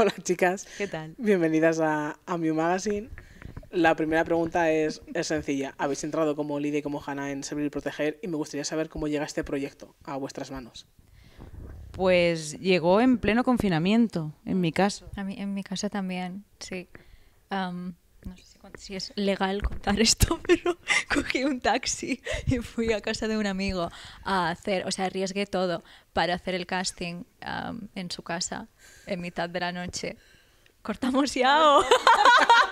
Hola chicas. ¿Qué tal? Bienvenidas a, a Magazine. La primera pregunta es, sencilla. Habéis entrado como Lidia y como Hannah en Servir y Proteger y me gustaría saber cómo llega este proyecto a vuestras manos. Pues llegó en pleno confinamiento, en mi caso. en mi casa también, sí. no sé si, es legal contar esto, pero cogí un taxi y fui a casa de un amigo a hacer, o sea, arriesgué todo para hacer el casting en su casa en mitad de la noche. Cortamos ya. O?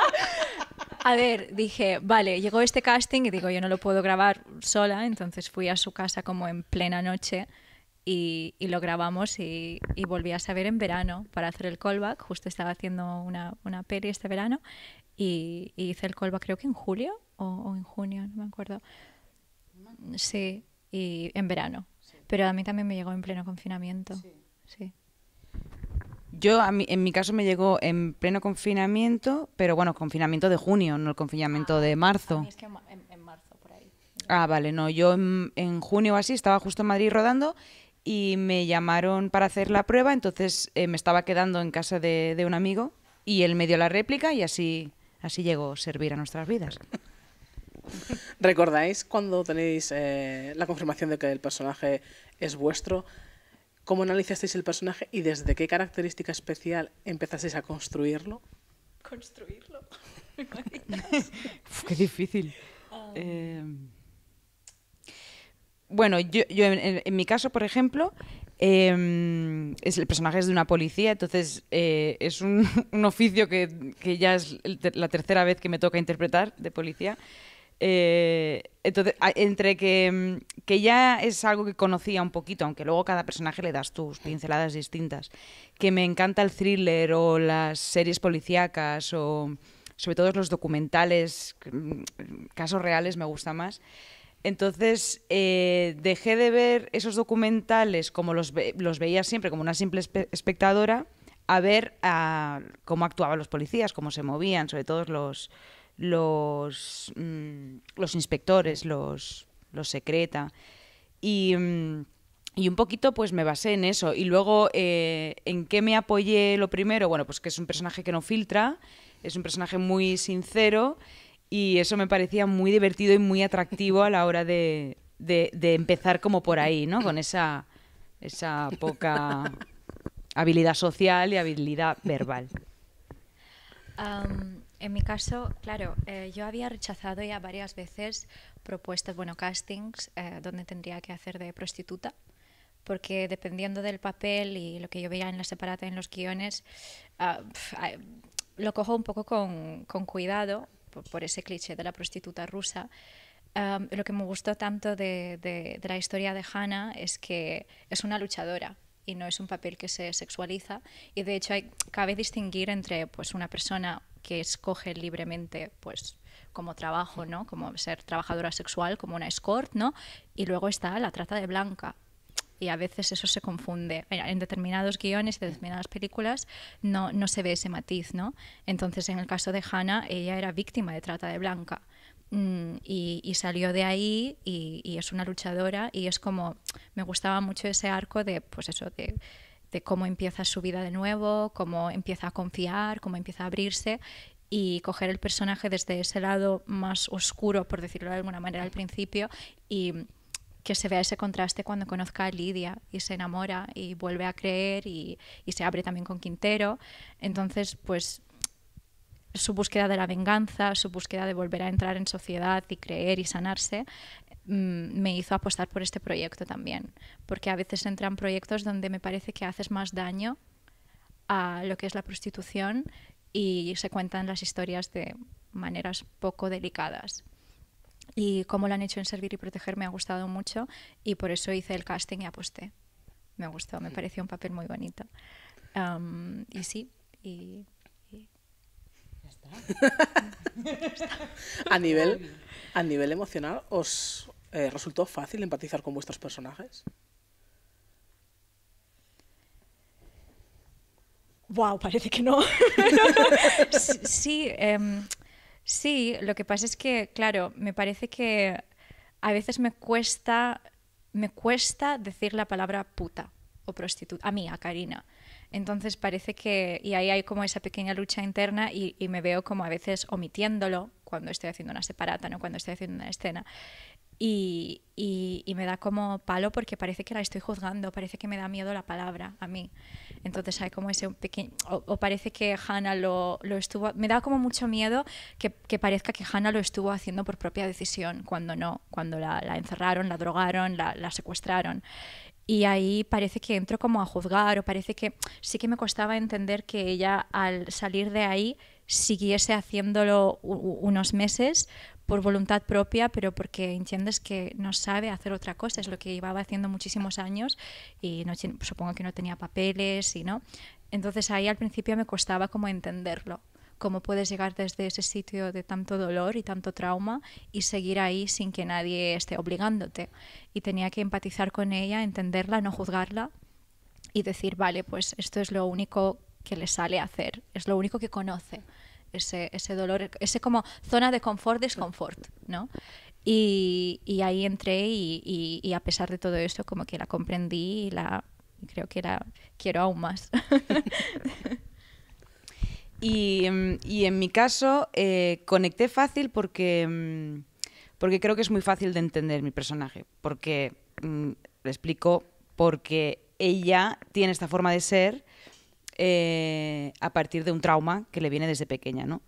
a ver, dije, vale, llegó este casting y digo, yo no lo puedo grabar sola, entonces fui a su casa como en plena noche y, lo grabamos y, volví a saber en verano para hacer el callback. Justo estaba haciendo una, una peli este verano y, hice el callback creo que en julio o, en junio, no me acuerdo. Sí, y en verano. Pero a mí también me llegó en pleno confinamiento. sí. Yo, en mi caso, me llegó en pleno confinamiento, pero bueno, confinamiento de junio, no el confinamiento de marzo. Ah, vale, no, yo en, junio así estaba justo en Madrid rodando y me llamaron para hacer la prueba, entonces eh, me estaba quedando en casa de, un amigo y él me dio la réplica y así, así llegó a servir a nuestras vidas. ¿Recordáis cuando tenéis eh, la confirmación de que el personaje es vuestro? ¿Cómo analizasteis el personaje y desde qué característica especial empezasteis a construirlo? Construirlo. qué difícil. Ah. Em, bueno, yo, en, mi caso, por ejemplo, em, es, el personaje es de una policía, entonces eh, es un, oficio que, ya es la tercera vez que me toca interpretar de policía. Eh, entonces, entre que em, que ya es algo que conocía un poquito, aunque luego cada personaje le das tus pinceladas distintas, que me encanta el thriller o las series policíacas o sobre todo los documentales, mm, casos reales me gusta más. Entonces eh, dejé de ver esos documentales como los, veía siempre, como una simple espectadora, a ver cómo actuaban los policías, cómo se movían, sobre todo los, los, mm, los inspectores, los lo secreta. Mm, y, un poquito pues me basé en eso. Y luego, eh, ¿en qué me apoyé lo primero? Bueno, pues que es un personaje que no filtra, es un personaje muy sincero y eso me parecía muy divertido y muy atractivo a la hora de, empezar como por ahí, ¿no? Con esa, esa poca habilidad social y habilidad verbal. En mi caso, claro, eh, yo había rechazado ya varias veces propuestas, bueno, castings, eh, donde tendría que hacer de prostituta, porque dependiendo del papel y lo que yo veía en la separata, en los guiones, ah, ah, lo cojo un poco con, cuidado por, ese cliché de la prostituta rusa. lo que me gustó tanto de, la historia de Hannah es que es una luchadora, y no es un papel que se sexualiza. Y de hecho hay, cabe distinguir entre pues, una persona que escoge libremente, pues, como trabajo, ¿no? Como ser trabajadora sexual, como una escort, ¿no? Y luego está la trata de blanca. Y a veces eso se confunde. En determinados guiones y determinadas películas no, no se ve ese matiz, ¿no? Entonces, en el caso de Hannah, ella era víctima de trata de blanca. Mm, y, salió de ahí y, y, es una luchadora y es como me gustaba mucho ese arco de pues eso de de cómo empieza su vida de nuevo, cómo empieza a confiar, cómo empieza a abrirse y coger el personaje desde ese lado más oscuro, por decirlo de alguna manera, al principio y que se vea ese contraste cuando conozca a Lidia y se enamora y vuelve a creer y, se abre también con Quintero. Entonces, pues su búsqueda de la venganza, su búsqueda de volver a entrar en sociedad y creer y sanarse, Mm, me hizo apostar por este proyecto también, porque a veces entran proyectos donde me parece que haces más daño a lo que es la prostitución y se cuentan las historias de maneras poco delicadas. Y como lo han hecho en Servir y Proteger me ha gustado mucho y por eso hice el casting y aposté. Me gustó, me mm. pareció un papel muy bonito. y sí, Ya está. a nivel a nivel emocional os eh, ¿Resultó fácil empatizar con vuestros personajes? Wow, parece que no. Em, sí, lo que pasa es que, claro, me parece que a veces me cuesta, me cuesta decir la palabra puta o prostituta, a mí, a Karina. Entonces parece que, y ahí hay como esa pequeña lucha interna y, y, me veo como a veces omitiéndolo cuando estoy haciendo una separata, ¿no? cuando estoy haciendo una escena y, me da como palo porque parece que la estoy juzgando, parece que me da miedo la palabra a mí. Entonces hay como ese pequeño, o, parece que Hanna lo, lo, estuvo, me da como mucho miedo que, parezca que Hanna lo estuvo haciendo por propia decisión, cuando no, cuando la, encerraron, la drogaron, la, la secuestraron y ahí parece que entro como a juzgar o parece que sí que me costaba entender que ella al salir de ahí siguiese haciéndolo unos meses por voluntad propia, pero porque entiendes que no sabe hacer otra cosa, es lo que llevaba haciendo muchísimos años y supongo que no tenía papeles y no. Entonces ahí al principio me costaba como entenderlo, cómo puedes llegar desde ese sitio de tanto dolor y tanto trauma y seguir ahí sin que nadie esté obligándote. Y tenía que empatizar con ella, entenderla, no juzgarla y decir, vale, pues esto es lo único que le sale a hacer, es lo único que conoce ese, ese dolor, ese como zona de confort, desconfort, ¿no? Y, y ahí entré y, y, a pesar de todo eso como que la comprendí y la creo que la quiero aún más. Mm, y, en mi caso eh, conecté fácil porque, mm, porque creo que es muy fácil de entender mi personaje, porque mm, le explico porque ella tiene esta forma de ser eh, a partir de un trauma que le viene desde pequeña, ¿no?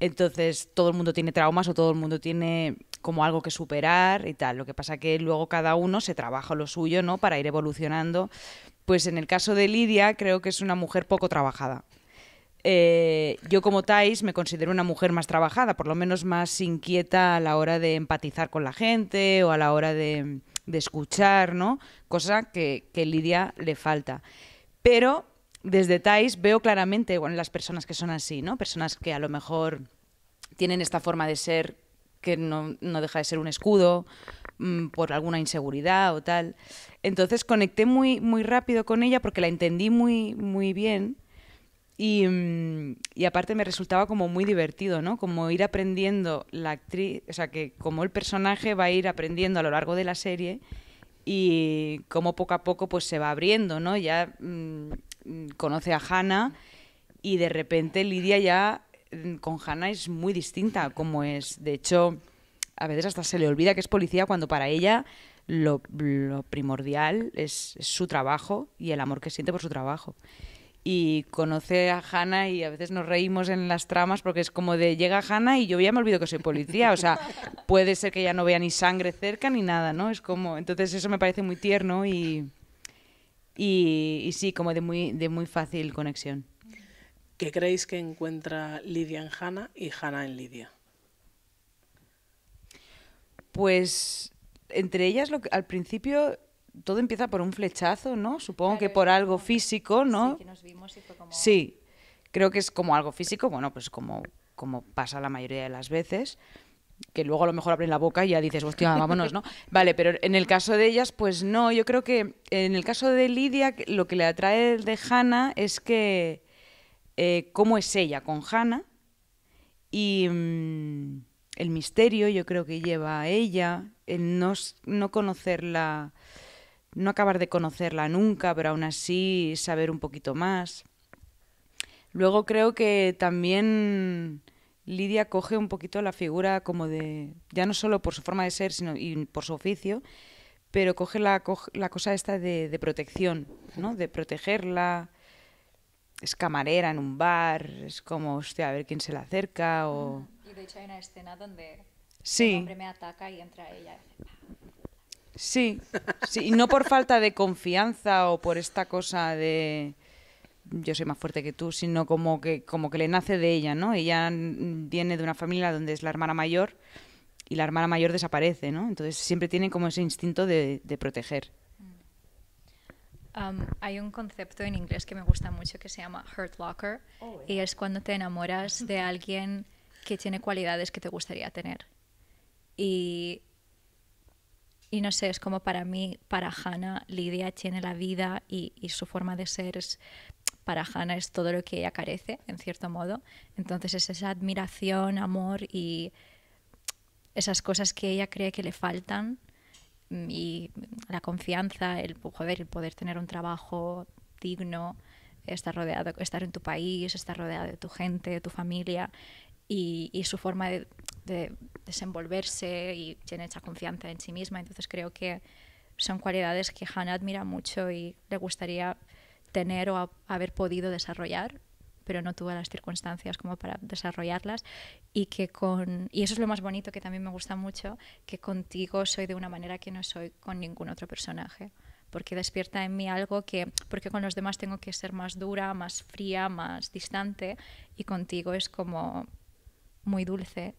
Entonces, todo el mundo tiene traumas o todo el mundo tiene como algo que superar y tal. Lo que pasa que luego cada uno se trabaja lo suyo, ¿no? Para ir evolucionando. Pues en el caso de Lidia, creo que es una mujer poco trabajada. Eh, yo como Tais me considero una mujer más trabajada, por lo menos más inquieta a la hora de empatizar con la gente o a la hora de, escuchar, ¿no? Cosa que, que Lidia le falta. Pero desde Thais veo claramente bueno, las personas que son así, ¿no? Personas que a lo mejor tienen esta forma de ser que no, deja de ser un escudo mm, por alguna inseguridad o tal. Entonces conecté muy, muy rápido con ella porque la entendí muy, muy bien mm, y, aparte me resultaba como muy divertido, ¿no? Como ir aprendiendo la actriz, o sea, que como el personaje va a ir aprendiendo a lo largo de la serie y como poco a poco pues se va abriendo, ¿no? Ya... Mm, Mm, conoce a Hannah y de repente Lidia ya mm, con Hannah es muy distinta como es. De hecho, a veces hasta se le olvida que es policía cuando para ella lo, primordial es, su trabajo y el amor que siente por su trabajo. Y conoce a Hannah y a veces nos reímos en las tramas porque es como de llega Hannah y yo ya me olvido que soy policía. O sea, puede ser que ya no vea ni sangre cerca ni nada, ¿no? Es como. Entonces eso me parece muy tierno y y, sí, como de muy, de muy fácil conexión. ¿Qué creéis que encuentra Lidia en Hanna y Hanna en Lidia? Pues entre ellas lo que, al principio todo empieza por un flechazo, ¿no? Supongo que por algo físico, ¿no? Sí, creo que es como algo físico, bueno, pues como, como pasa la mayoría de las veces que luego a lo mejor abren la boca y ya dices, hostia, vámonos, ¿no? Vale, pero en el caso de ellas, pues no, yo creo que en el caso de Lidia, lo que le atrae de Hannah es que eh, cómo es ella con Hannah y mm, el misterio yo creo que lleva a ella, el no conocerla, no acabar de conocerla nunca, pero aún así saber un poquito más. Luego creo que también Lidia coge un poquito la figura como de, ya no solo por su forma de ser, sino y por su oficio, pero coge la, cosa esta de, protección, ¿no? De protegerla. Es camarera en un bar, es como, hostia, a ver quién se la acerca o... Y de hecho hay una escena donde sí. un hombre me ataca y entra ella. Sí, sí, y no por falta de confianza o por esta cosa de yo soy más fuerte que tú, sino como que, como que le nace de ella, ¿no? Ella viene de una familia donde es la hermana mayor y la hermana mayor desaparece, ¿no? Entonces siempre tiene como ese instinto de, proteger. hay un concepto en inglés que me gusta mucho que se llama hurt locker oh, y eh. es cuando te enamoras de alguien que tiene cualidades que te gustaría tener. Y, y no sé, es como para mí, para Hannah, Lidia tiene la vida y, y su forma de ser es para Hannah es todo lo que ella carece, en cierto modo. Entonces es esa admiración, amor y esas cosas que ella cree que le faltan mm, y la confianza, el poder, el poder tener un trabajo digno, estar rodeado, estar en tu país, estar rodeado de tu gente, de tu familia y, su forma de, desenvolverse y tiene esa confianza en sí misma. Entonces creo que son cualidades que Hannah admira mucho y le gustaría tener o haber podido desarrollar, pero no tuve las circunstancias como para desarrollarlas y que con y eso es lo más bonito que también me gusta mucho, que contigo soy de una manera que no soy con ningún otro personaje porque despierta en mí algo que, porque con los demás tengo que ser más dura, más fría, más distante, y contigo es como muy dulce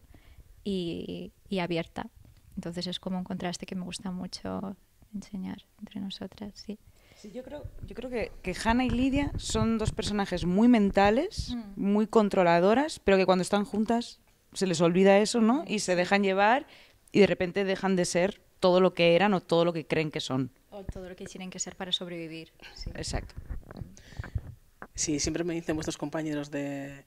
y, y abierta. Entonces es como un contraste que me gusta mucho enseñar entre nosotras, sí. Sí, yo creo, yo creo que, que Hannah y Lidia son dos personajes muy mentales, mm. muy controladoras, pero que cuando están juntas se les olvida eso, ¿no? Y se dejan llevar y de repente dejan de ser todo lo que eran o todo lo que creen que son. todo lo que tienen que ser para sobrevivir. Exacto. Sí, siempre me dicen vuestros compañeros de,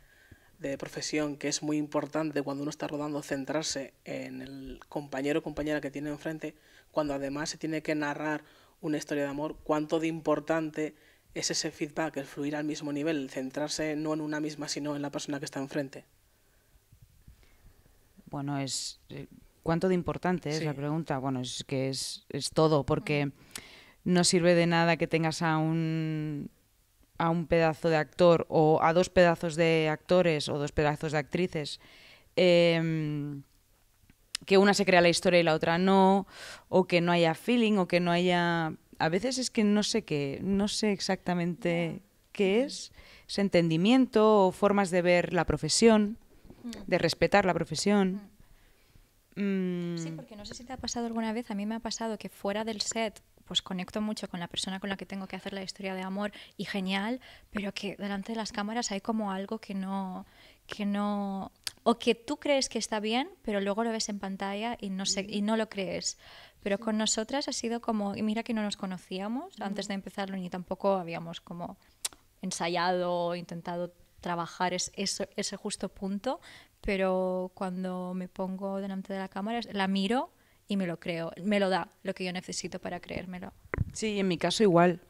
de profesión que es muy importante cuando uno está rodando centrarse en el compañero o compañera que tiene enfrente, cuando además se tiene que narrar una historia de amor, cuánto de importante es ese feedback, el fluir al mismo nivel, el centrarse no en una misma, sino en la persona que está enfrente. Bueno, es eh, cuánto de importante es la pregunta. Bueno, es que es, todo, porque no sirve de nada que tengas a un a un pedazo de actor o a dos pedazos de actores o dos pedazos de actrices em, que una se crea la historia y la otra no, o que no haya feeling, o que no haya... A veces es que no sé qué, no sé exactamente qué es, es entendimiento o formas de ver la profesión, mm. de respetar la profesión. Mm. Mm. Sí, porque no sé si te ha pasado alguna vez, a mí me ha pasado que fuera del set pues conecto mucho con la persona con la que tengo que hacer la historia de amor y genial, pero que delante de las cámaras hay como algo que no, que no, o que tú crees que está bien, pero luego lo ves en pantalla y no, sé y no lo crees. Pero con nosotras ha sido como, y mira que no nos conocíamos antes de empezarlo, ni tampoco habíamos como ensayado, intentado trabajar es, ese justo punto, pero cuando me pongo delante de la cámara, la miro y me lo creo, me lo da lo que yo necesito para creérmelo. Sí, en mi caso igual.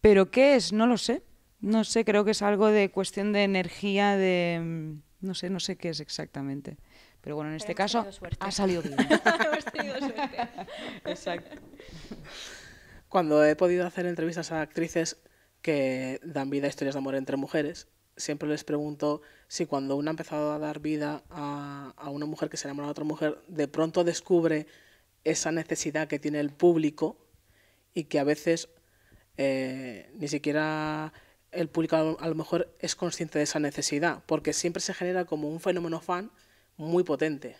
¿Pero qué es? No lo sé. No sé, creo que es algo de cuestión de energía, de mm, no sé, no sé qué es exactamente. Pero bueno, en este caso ha salido bien. suerte. Exacto. Cuando he podido hacer entrevistas a actrices que dan vida a historias de amor entre mujeres, siempre les pregunto si cuando una ha empezado a dar vida a, una mujer que se enamora de otra mujer, de pronto descubre esa necesidad que tiene el público y que a veces eh, ni siquiera el público a lo mejor es consciente de esa necesidad, porque siempre se genera como un fenómeno fan muy potente.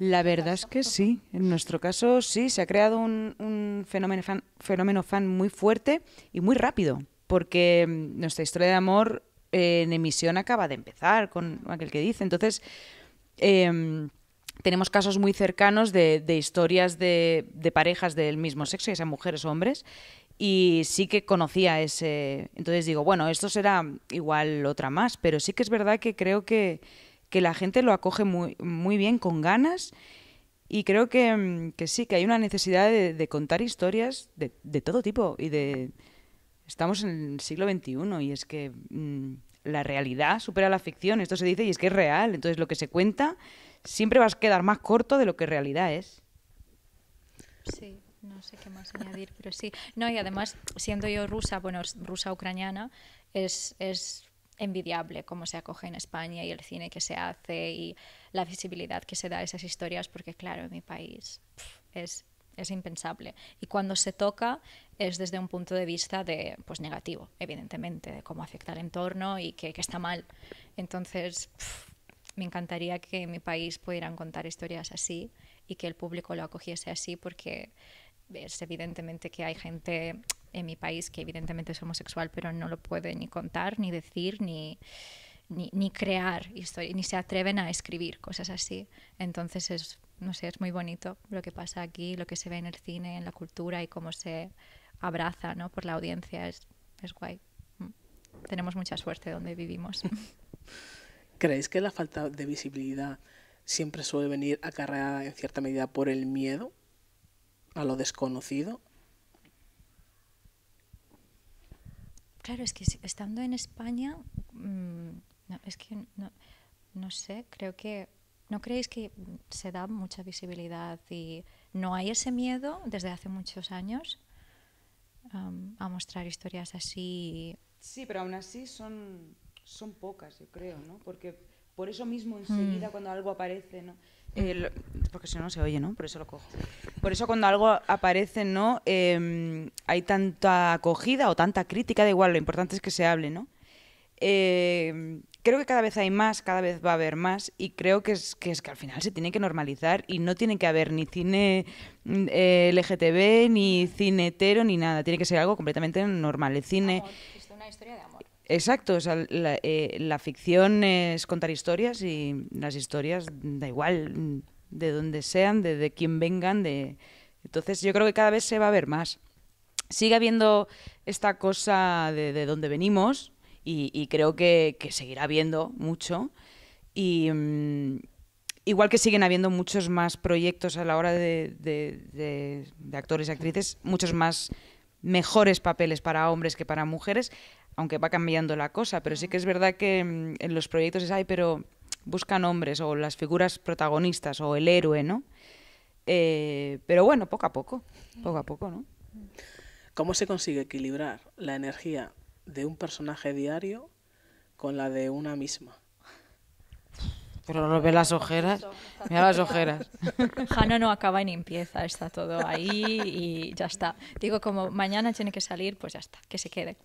La verdad es que sí, en nuestro caso sí, se ha creado un, fenómeno, fan, fenómeno fan muy fuerte y muy rápido, porque mm, nuestra historia de amor eh, en emisión acaba de empezar con aquel que dice, entonces... Em, tenemos casos muy cercanos de, historias de, de, parejas del mismo sexo, ya sean mujeres o hombres, y sí que conocía ese... Entonces digo, bueno, esto será igual otra más, pero sí que es verdad que creo que, la gente lo acoge muy, muy bien, con ganas, y creo que, sí, que hay una necesidad de, contar historias de, de, todo tipo y de... Estamos en el siglo XXI y es que mm, la realidad supera la ficción, esto se dice y es que es real, entonces lo que se cuenta siempre va a quedar más corto de lo que realidad es. Sí no sé qué más añadir, pero sí. No, y además, siendo yo rusa, bueno, rusa ucraniana, es, es envidiable cómo se acoge en España y el cine que se hace y la visibilidad que se da a esas historias, porque claro, en mi país es, es impensable. Y cuando se toca es desde un punto de vista de, pues, negativo, evidentemente, de cómo afecta al entorno y que, que está mal. Entonces, me encantaría que en mi país pudieran contar historias así y que el público lo acogiese así, porque es evidentemente que hay gente en mi país que evidentemente es homosexual, pero no lo puede ni contar, ni decir, ni, ni, ni crear, ni se atreven a escribir, cosas así. Entonces es, no sé, es muy bonito lo que pasa aquí, lo que se ve en el cine, en la cultura y cómo se abraza por la audiencia, es, es guay. Mm. Tenemos mucha suerte donde vivimos. ¿Creéis que la falta de visibilidad siempre suele venir acarreada en cierta medida por el miedo a lo desconocido. Claro, es que estando en España, mm, no, es que no, sé, creo que, ¿no creéis que se da mucha visibilidad y no hay ese miedo desde hace muchos años a mostrar historias así? Sí, pero aún así son, son pocas, yo creo, ¿no? Porque por eso mismo enseguida mm. cuando algo aparece, ¿no? porque si no, se oye, ¿no? Por eso lo cojo. Por eso cuando algo aparece, ¿no? Em, hay tanta acogida o tanta crítica, da igual, lo importante es que se hable, ¿no? Em, creo que cada vez hay más, cada vez va a haber más y creo que es que, es que al final se tiene que normalizar y no tiene que haber ni cine mm, eh, LGTB, ni cine hetero, ni nada. Tiene que ser algo completamente normal. El cine... Es una historia de amor. Exacto, o sea, la, eh, la ficción es contar historias y las historias da igual mm, de donde sean, de, quién vengan, de... Entonces yo creo que cada vez se va a ver más. Sigue habiendo esta cosa de, donde venimos y, creo que, que, seguirá habiendo mucho. Y mm, igual que siguen habiendo muchos más proyectos a la hora de, de, actores y actrices, muchos más mejores papeles para hombres que para mujeres, aunque va cambiando la cosa, pero sí que es verdad que mm, en los proyectos es, ahí pero buscan hombres o las figuras protagonistas o el héroe, ¿no? Eh, pero bueno, poco a poco, poco a poco, ¿no? ¿Cómo se consigue equilibrar la energía de un personaje diario con la de una misma? Pero no ve las ojeras. Mira las ojeras. Jano no acaba ni empieza, está todo ahí y ya está. Digo, como mañana tiene que salir, pues ya está, que se quede.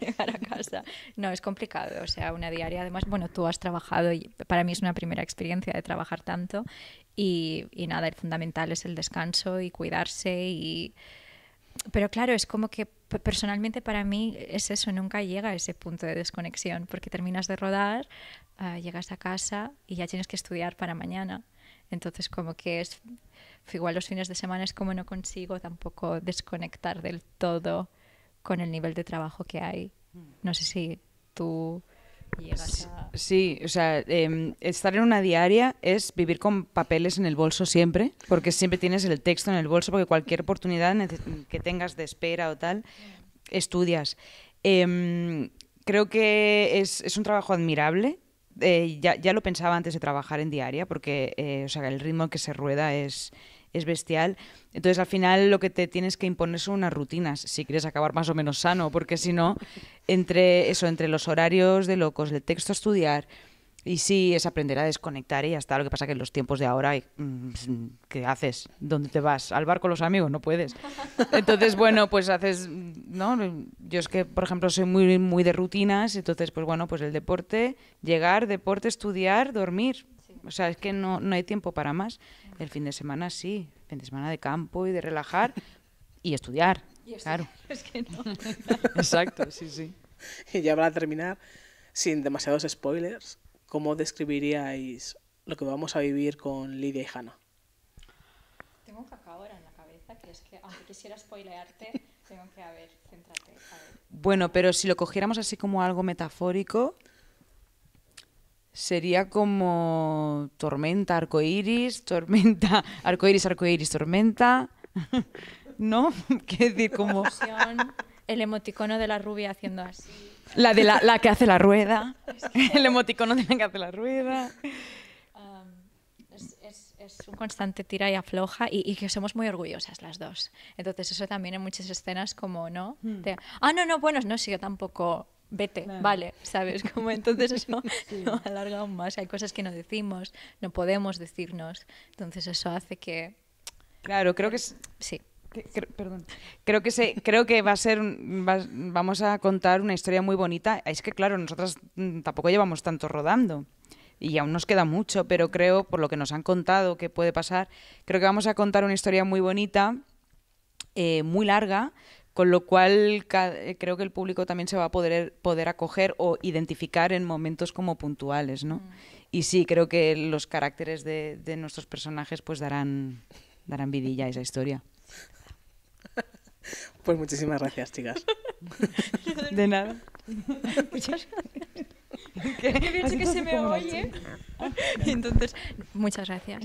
llegar a casa. No, es complicado, o sea, una diaria. Además, bueno, tú has trabajado y para mí es una primera experiencia de trabajar tanto y, y nada, el fundamental es el descanso y cuidarse y pero claro, es como que personalmente para mí es eso, nunca llega a ese punto de desconexión, porque terminas de rodar, ah, llegas a casa y ya tienes que estudiar para mañana. Entonces como que es, igual los fines de semana es como no consigo tampoco desconectar del todo con el nivel de trabajo que hay. Mm. No sé si tú Sí, o sea, em, estar en una diaria es vivir con papeles en el bolso siempre, porque siempre tienes el texto en el bolso, porque cualquier oportunidad que tengas de espera o tal, estudias. Em, creo que es, es, un trabajo admirable. Eh, ya, ya, lo pensaba antes de trabajar en diaria, porque eh, o sea, el ritmo que se rueda es, es bestial. Entonces, al final, lo que te tienes que imponer son unas rutinas, si quieres acabar más o menos sano, porque si no, entre eso, entre los horarios de locos, el texto a estudiar, y sí, es aprender a desconectar y hasta Lo que pasa que en los tiempos de ahora, mm, ¿qué haces? ¿Dónde te vas? ¿Al bar con los amigos? No puedes. Entonces, bueno, pues haces, ¿no? Yo es que, por ejemplo, soy muy, muy de rutinas. Entonces, pues bueno, pues el deporte, llegar, deporte, estudiar, dormir o sea, es que no, no hay tiempo para más. El fin de semana sí, fin de semana de campo y de relajar y estudiar, y claro. Es que no. Exacto, sí, sí. Y ya para terminar, sin demasiados spoilers, ¿cómo describiríais lo que vamos a vivir con Lidia y Hanna? Tengo un cacao ahora en la cabeza, que es que aunque quisiera spoilearte, tengo que, a ver, céntrate. Bueno, pero si lo cogiéramos así como algo metafórico, sería como tormenta, arcoiris, tormenta, arcoiris, arcoiris, tormenta. ¿No? ¿Qué decir? Como... El emoticono de la rubia haciendo así. La de la, que hace la rueda. El emoticono de la que hace la rueda. Es, un constante tira y afloja y, que somos muy orgullosas las dos. Entonces eso también en muchas escenas como, ¿no? Hmm. ah, no, no, bueno, no, sí, yo tampoco vete, vale, ¿sabes? Como entonces eso no alarga aún más. Hay cosas que no decimos, no podemos decirnos. Entonces eso hace que... Claro, creo que es... Sí. perdón. Creo que se, creo que va a ser vamos a contar una historia muy bonita. Es que claro, nosotras mm, tampoco llevamos tanto rodando y aún nos queda mucho, pero creo por lo que nos han contado que puede pasar, creo que vamos a contar una historia muy bonita, eh, muy larga, con lo cual eh, creo que el público también se va a poder, poder acoger o identificar en momentos como puntuales, ¿no? Mm. Y sí, creo que los caracteres de, nuestros personajes pues darán, darán vidilla a esa historia. Pues muchísimas gracias, chicas. de nada. Muchas gracias. ¿Qué? que se me oye. entonces, muchas gracias.